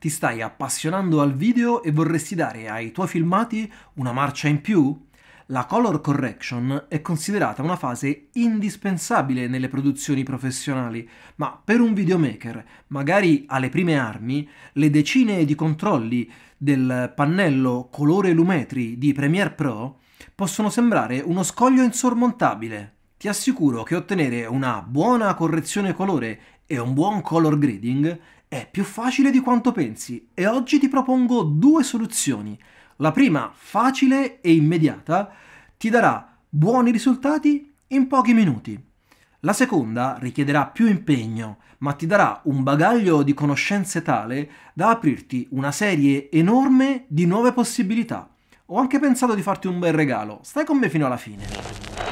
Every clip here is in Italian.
Ti stai appassionando al video e vorresti dare ai tuoi filmati una marcia in più? La color correction è considerata una fase indispensabile nelle produzioni professionali, ma per un videomaker, magari alle prime armi, le decine di controlli del pannello colore lumetri di Premiere Pro possono sembrare uno scoglio insormontabile. Ti assicuro che ottenere una buona correzione colore e un buon color grading è più facile di quanto pensi e oggi ti propongo due soluzioni. La prima, facile e immediata, ti darà buoni risultati in pochi minuti. La seconda richiederà più impegno, ma ti darà un bagaglio di conoscenze tale da aprirti una serie enorme di nuove possibilità. Ho anche pensato di farti un bel regalo, stai con me fino alla fine.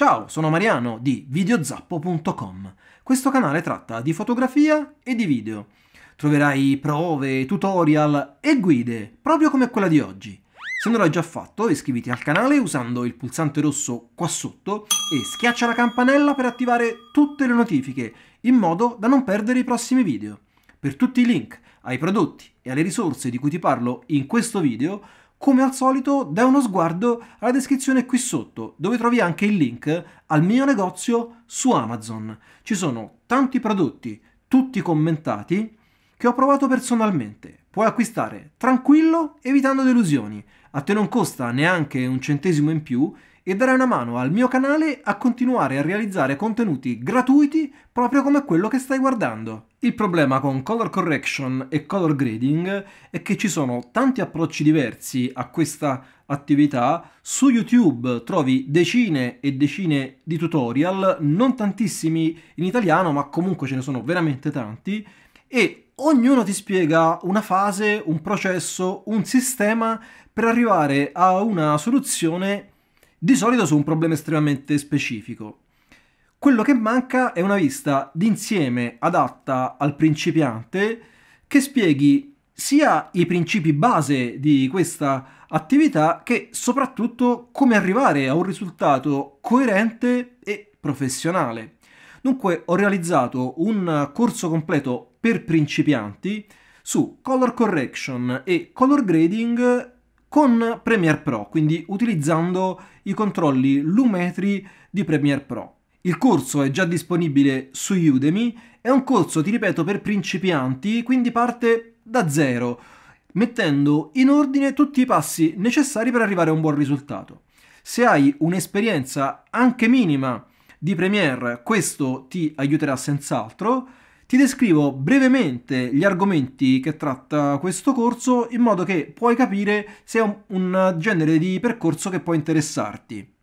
Ciao, sono Mariano di videozappo.com. Questo canale tratta di fotografia e di video. Troverai prove, tutorial e guide, proprio come quella di oggi. Se non l'hai già fatto, iscriviti al canale usando il pulsante rosso qua sotto e schiaccia la campanella per attivare tutte le notifiche, in modo da non perdere i prossimi video. Per tutti i link ai prodotti e alle risorse di cui ti parlo in questo video, come al solito dai uno sguardo alla descrizione qui sotto, dove trovi anche il link al mio negozio su Amazon. Ci sono tanti prodotti, tutti commentati, che ho provato personalmente. Puoi acquistare tranquillo, evitando delusioni. A te non costa neanche un centesimo in più e darai una mano al mio canale a continuare a realizzare contenuti gratuiti proprio come quello che stai guardando. Il problema con color correction e color grading è che ci sono tanti approcci diversi a questa attività. Su YouTube trovi decine e decine di tutorial, non tantissimi in italiano, ma comunque ce ne sono veramente tanti e ognuno ti spiega una fase, un processo, un sistema per arrivare a una soluzione di solito su un problema estremamente specifico. Quello che manca è una vista d'insieme adatta al principiante che spieghi sia i principi base di questa attività che soprattutto come arrivare a un risultato coerente e professionale. Dunque ho realizzato un corso completo per principianti su color correction e color grading con Premiere Pro, quindi utilizzando i controlli lumetri di Premiere Pro. Il corso è già disponibile su Udemy, è un corso, ti ripeto, per principianti, quindi parte da zero, mettendo in ordine tutti i passi necessari per arrivare a un buon risultato. Se hai un'esperienza anche minima di Premiere, questo ti aiuterà senz'altro. Ti descrivo brevemente gli argomenti che tratta questo corso in modo che puoi capire se è un, un genere di percorso che può interessarti.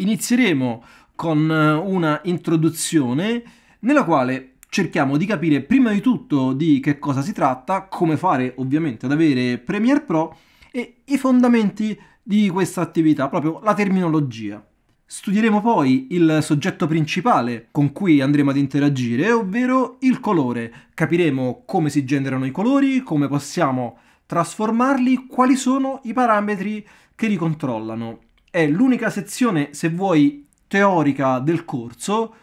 Inizieremo con eh, una introduzione nella quale cerchiamo di capire prima di tutto di che cosa si tratta, come fare ovviamente ad avere Premiere Pro e i fondamenti di questa attività, proprio la terminologia. Studieremo poi il soggetto principale con cui andremo ad interagire, ovvero il colore. Capiremo come si generano i colori, come possiamo trasformarli, quali sono i parametri che li controllano. È l'unica sezione, se vuoi, teorica del corso,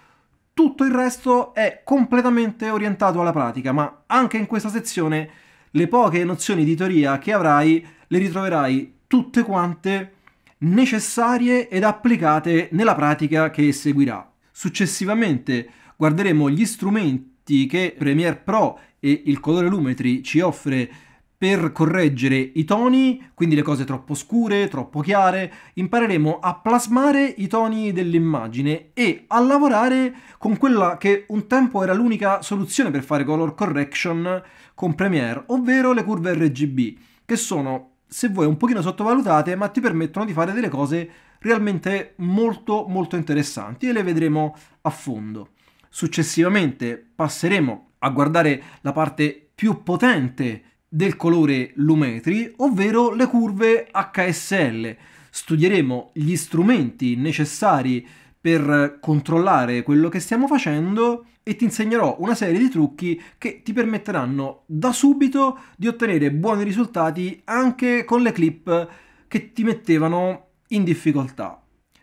tutto il resto è completamente orientato alla pratica, ma anche in questa sezione le poche nozioni di teoria che avrai le ritroverai tutte quante necessarie ed applicate nella pratica che seguirà. Successivamente guarderemo gli strumenti che Premiere Pro e il colore Lumetri ci offre per correggere i toni, quindi le cose troppo scure, troppo chiare, impareremo a plasmare i toni dell'immagine e a lavorare con quella che un tempo era l'unica soluzione per fare color correction con Premiere, ovvero le curve RGB, che sono, se vuoi, un pochino sottovalutate, ma ti permettono di fare delle cose realmente molto molto interessanti e le vedremo a fondo. Successivamente passeremo a guardare la parte più potente del colore Lumetri, ovvero le curve HSL. Studieremo gli strumenti necessari per controllare quello che stiamo facendo e ti insegnerò una serie di trucchi che ti permetteranno da subito di ottenere buoni risultati anche con le clip che ti mettevano in difficoltà.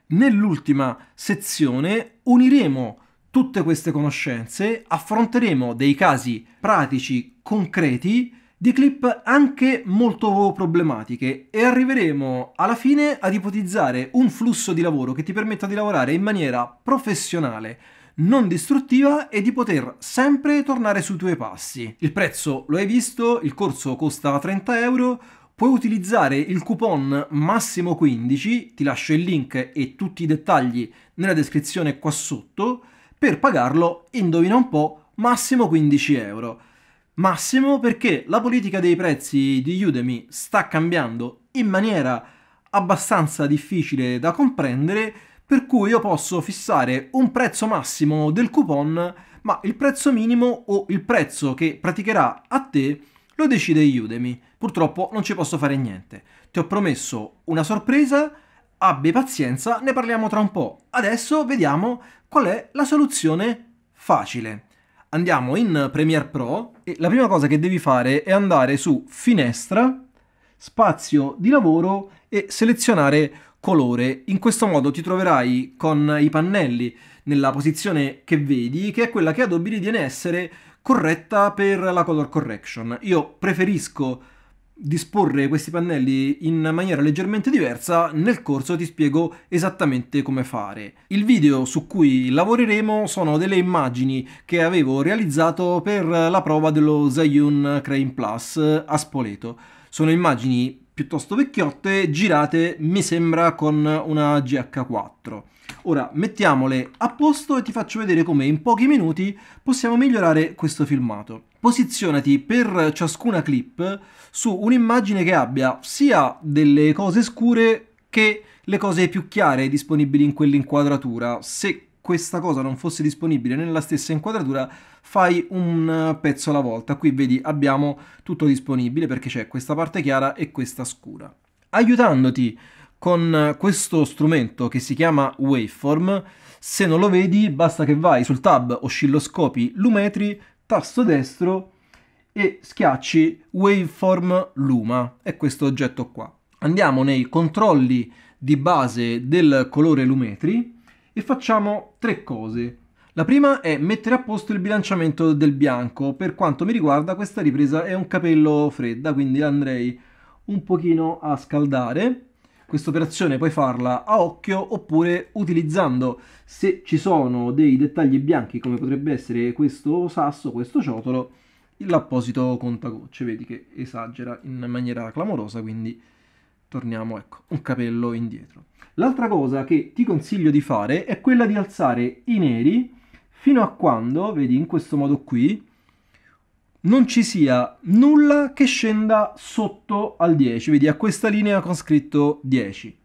Nell'ultima sezione uniremo tutte queste conoscenze, affronteremo dei casi pratici, concreti, di clip anche molto problematiche e arriveremo alla fine ad ipotizzare un flusso di lavoro che ti permetta di lavorare in maniera professionale, non distruttiva e di poter sempre tornare sui tuoi passi. Il prezzo lo hai visto, il corso costa 30 euro, puoi utilizzare il coupon massimo 15, ti lascio il link e tutti i dettagli nella descrizione qua sotto, per pagarlo, indovina un po', massimo 15 euro. Massimo perché la politica dei prezzi di Udemy sta cambiando in maniera abbastanza difficile da comprendere, per cui io posso fissare un prezzo massimo del coupon, ma il prezzo minimo o il prezzo che praticherà a te lo decide Udemy. Purtroppo non ci posso fare niente. Ti ho promesso una sorpresa, abbi pazienza, ne parliamo tra un po'. Adesso vediamo qual è la soluzione facile andiamo in Premiere Pro e la prima cosa che devi fare è andare su Finestra, Spazio di lavoro e selezionare colore. In questo modo ti troverai con i pannelli nella posizione che vedi, che è quella che Adobe ritiene essere corretta per la color correction. Io preferisco disporre questi pannelli in maniera leggermente diversa, nel corso ti spiego esattamente come fare. Il video su cui lavoreremo sono delle immagini che avevo realizzato per la prova dello Zayun Crane Plus a Spoleto. Sono immagini piuttosto vecchiotte, girate mi sembra con una GH4. Ora mettiamole a posto e ti faccio vedere come in pochi minuti possiamo migliorare questo filmato. Posizionati per ciascuna clip su un'immagine che abbia sia delle cose scure che le cose più chiare disponibili in quell'inquadratura. Se questa cosa non fosse disponibile nella stessa inquadratura, fai un pezzo alla volta. Qui vedi abbiamo tutto disponibile perché c'è questa parte chiara e questa scura. Aiutandoti con questo strumento che si chiama Waveform. Se non lo vedi, basta che vai sul tab oscilloscopi lumetri, tasto destro e schiacci Waveform Luma. È questo oggetto qua. Andiamo nei controlli di base del colore lumetri e facciamo tre cose. La prima è mettere a posto il bilanciamento del bianco. Per quanto mi riguarda questa ripresa è un capello fredda, quindi andrei un pochino a scaldare questa operazione puoi farla a occhio oppure utilizzando se ci sono dei dettagli bianchi come potrebbe essere questo sasso, questo ciotolo, l'apposito contagocce, vedi che esagera in maniera clamorosa, quindi torniamo ecco, un capello indietro. L'altra cosa che ti consiglio di fare è quella di alzare i neri fino a quando, vedi in questo modo qui, non ci sia nulla che scenda sotto al 10, vedi a questa linea con scritto 10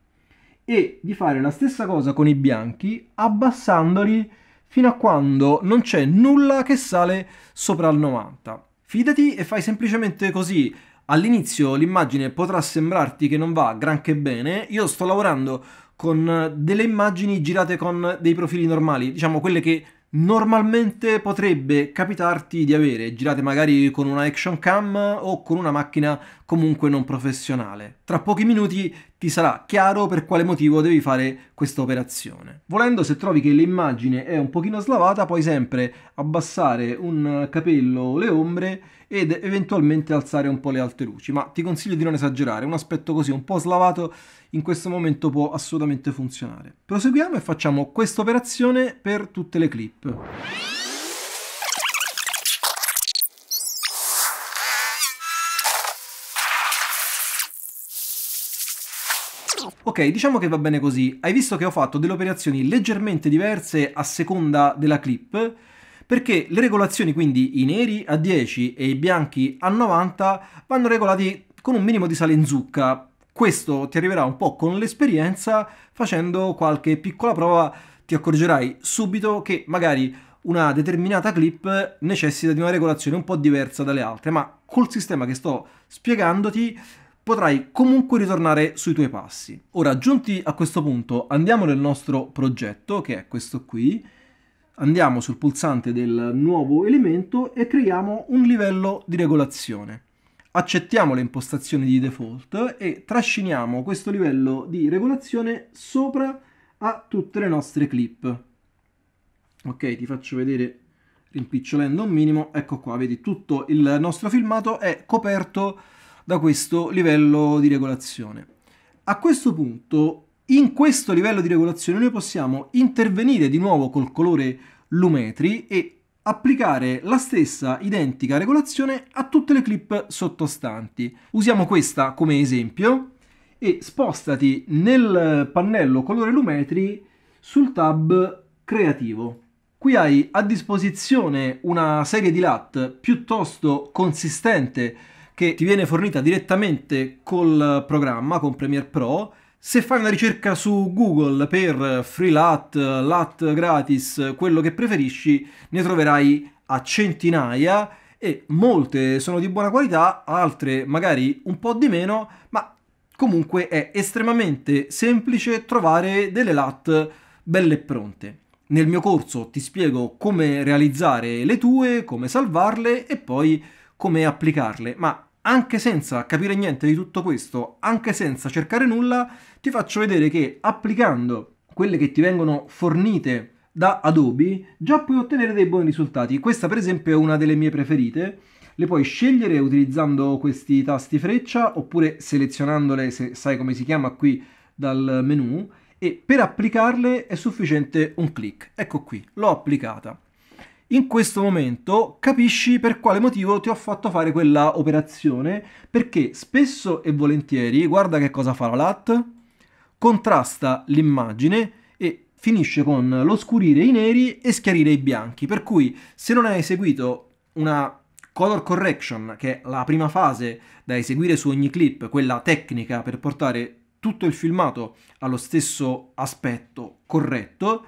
e di fare la stessa cosa con i bianchi abbassandoli fino a quando non c'è nulla che sale sopra il 90. Fidati e fai semplicemente così. All'inizio l'immagine potrà sembrarti che non va granché bene, io sto lavorando con delle immagini girate con dei profili normali, diciamo quelle che normalmente potrebbe capitarti di avere, girate magari con una action cam o con una macchina comunque non professionale. Tra pochi minuti ti sarà chiaro per quale motivo devi fare questa operazione. Volendo, se trovi che l'immagine è un pochino slavata, puoi sempre abbassare un capello o le ombre ed eventualmente alzare un po' le alte luci, ma ti consiglio di non esagerare, un aspetto così un po' slavato in questo momento può assolutamente funzionare. Proseguiamo e facciamo questa operazione per tutte le clip. Ok, diciamo che va bene così. Hai visto che ho fatto delle operazioni leggermente diverse a seconda della clip perché le regolazioni quindi i neri a 10 e i bianchi a 90 vanno regolati con un minimo di sale in zucca. Questo ti arriverà un po' con l'esperienza, facendo qualche piccola prova ti accorgerai subito che magari una determinata clip necessita di una regolazione un po' diversa dalle altre, ma col sistema che sto spiegandoti potrai comunque ritornare sui tuoi passi. Ora, giunti a questo punto, andiamo nel nostro progetto, che è questo qui, andiamo sul pulsante del nuovo elemento e creiamo un livello di regolazione. Accettiamo le impostazioni di default e trasciniamo questo livello di regolazione sopra a tutte le nostre clip. Ok, ti faccio vedere rimpicciolendo un minimo. Ecco qua, vedi, tutto il nostro filmato è coperto da questo livello di regolazione. A questo punto in questo livello di regolazione noi possiamo intervenire di nuovo col colore Lumetri e applicare la stessa identica regolazione a tutte le clip sottostanti. Usiamo questa come esempio e spostati nel pannello colore Lumetri sul tab creativo. Qui hai a disposizione una serie di LAT piuttosto consistente che ti viene fornita direttamente col programma, con Premiere Pro, se fai una ricerca su Google per free LAT, LAT gratis, quello che preferisci, ne troverai a centinaia e molte sono di buona qualità, altre magari un po' di meno, ma comunque è estremamente semplice trovare delle LAT belle e pronte. Nel mio corso ti spiego come realizzare le tue, come salvarle e poi come applicarle, ma anche senza capire niente di tutto questo, anche senza cercare nulla, ti faccio vedere che applicando quelle che ti vengono fornite da Adobe già puoi ottenere dei buoni risultati. Questa per esempio è una delle mie preferite. Le puoi scegliere utilizzando questi tasti freccia oppure selezionandole, se sai come si chiama qui, dal menu e per applicarle è sufficiente un clic. Ecco qui, l'ho applicata in questo momento capisci per quale motivo ti ho fatto fare quella operazione, perché spesso e volentieri, guarda che cosa fa la LAT, contrasta l'immagine e finisce con l'oscurire i neri e schiarire i bianchi, per cui se non hai eseguito una color correction, che è la prima fase da eseguire su ogni clip, quella tecnica per portare tutto il filmato allo stesso aspetto corretto,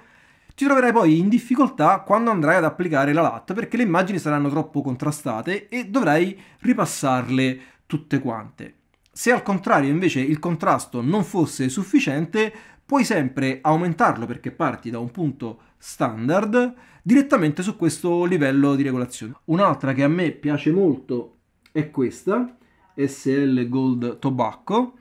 ti troverai poi in difficoltà quando andrai ad applicare la LAT perché le immagini saranno troppo contrastate e dovrai ripassarle tutte quante. Se al contrario invece il contrasto non fosse sufficiente, puoi sempre aumentarlo perché parti da un punto standard direttamente su questo livello di regolazione. Un'altra che a me piace molto è questa, SL Gold Tobacco,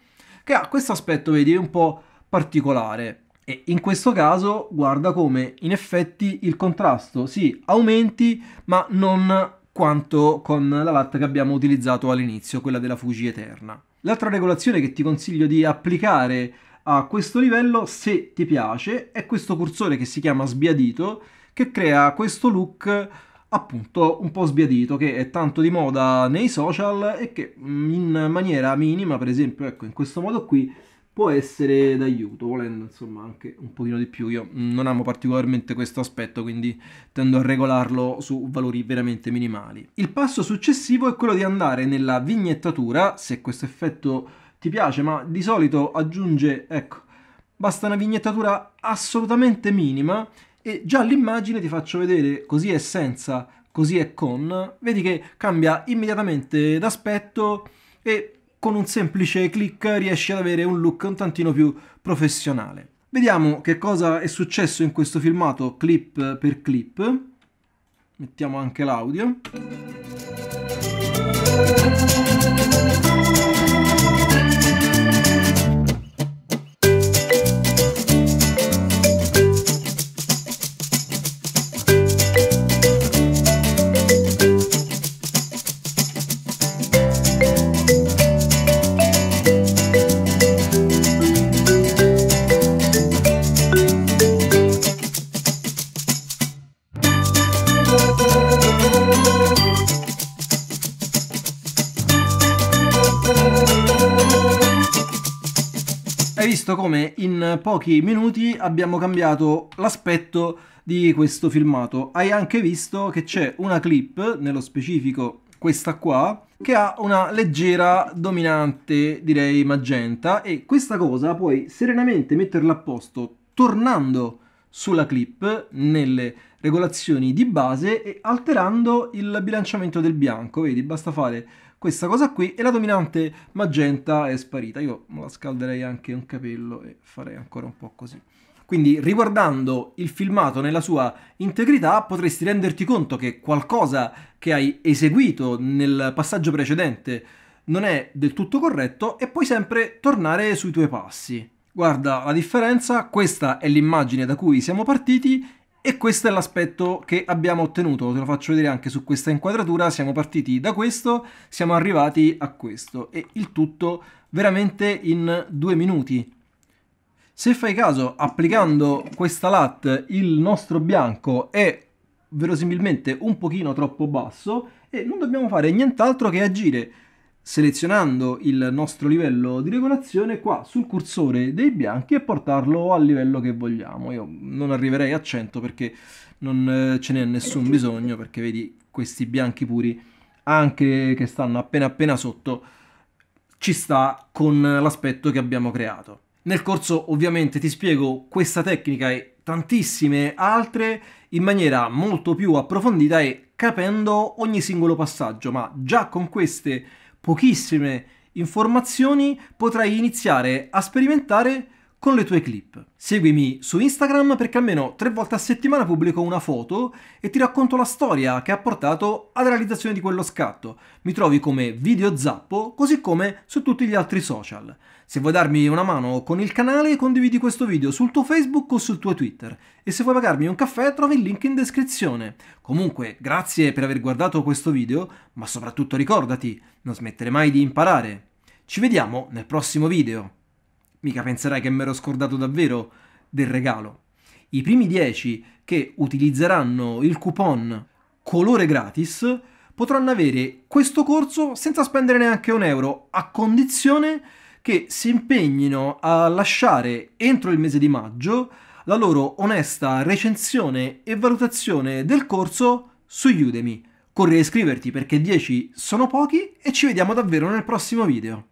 che ha questo aspetto, vedi, un po' particolare. E in questo caso guarda come in effetti il contrasto si aumenti ma non quanto con la latta che abbiamo utilizzato all'inizio, quella della Fuji Eterna. L'altra regolazione che ti consiglio di applicare a questo livello, se ti piace, è questo cursore che si chiama sbiadito, che crea questo look appunto un po' sbiadito, che è tanto di moda nei social e che mm, in maniera minima, per esempio, ecco, in questo modo qui può essere d'aiuto, volendo insomma anche un pochino di più. Io non amo particolarmente questo aspetto, quindi tendo a regolarlo su valori veramente minimali. Il passo successivo è quello di andare nella vignettatura, se questo effetto ti piace, ma di solito aggiunge, ecco, basta una vignettatura assolutamente minima e già l'immagine ti faccio vedere così è senza, così è con, vedi che cambia immediatamente d'aspetto e con un semplice click riesci ad avere un look un tantino più professionale. Vediamo che cosa è successo in questo filmato clip per clip. Mettiamo anche l'audio. pochi minuti abbiamo cambiato l'aspetto di questo filmato. Hai anche visto che c'è una clip, nello specifico questa qua, che ha una leggera dominante, direi magenta, e questa cosa puoi serenamente metterla a posto tornando sulla clip nelle regolazioni di base e alterando il bilanciamento del bianco. Vedi, basta fare questa cosa qui e la dominante magenta è sparita. Io la scalderei anche un capello e farei ancora un po' così. Quindi riguardando il filmato nella sua integrità potresti renderti conto che qualcosa che hai eseguito nel passaggio precedente non è del tutto corretto e puoi sempre tornare sui tuoi passi. Guarda la differenza, questa è l'immagine da cui siamo partiti e questo è l'aspetto che abbiamo ottenuto, te lo faccio vedere anche su questa inquadratura, siamo partiti da questo, siamo arrivati a questo e il tutto veramente in due minuti. Se fai caso, applicando questa LAT il nostro bianco è verosimilmente un pochino troppo basso e non dobbiamo fare nient'altro che agire selezionando il nostro livello di regolazione qua sul cursore dei bianchi e portarlo al livello che vogliamo. Io non arriverei a 100 perché non eh, ce n'è nessun bisogno perché vedi questi bianchi puri anche che stanno appena appena sotto ci sta con l'aspetto che abbiamo creato. Nel corso ovviamente ti spiego questa tecnica e tantissime altre in maniera molto più approfondita e capendo ogni singolo passaggio, ma già con queste pochissime informazioni potrai iniziare a sperimentare con le tue clip. Seguimi su Instagram perché almeno tre volte a settimana pubblico una foto e ti racconto la storia che ha portato alla realizzazione di quello scatto. Mi trovi come Video Zappo, così come su tutti gli altri social. Se vuoi darmi una mano con il canale, condividi questo video sul tuo Facebook o sul tuo Twitter. E se vuoi pagarmi un caffè, trovi il link in descrizione. Comunque, grazie per aver guardato questo video, ma soprattutto ricordati, non smettere mai di imparare. Ci vediamo nel prossimo video. Mica penserai che mi ero scordato davvero del regalo. I primi 10 che utilizzeranno il coupon colore gratis potranno avere questo corso senza spendere neanche un euro, a condizione che si impegnino a lasciare entro il mese di maggio la loro onesta recensione e valutazione del corso su Udemy. Corri a iscriverti perché 10 sono pochi e ci vediamo davvero nel prossimo video.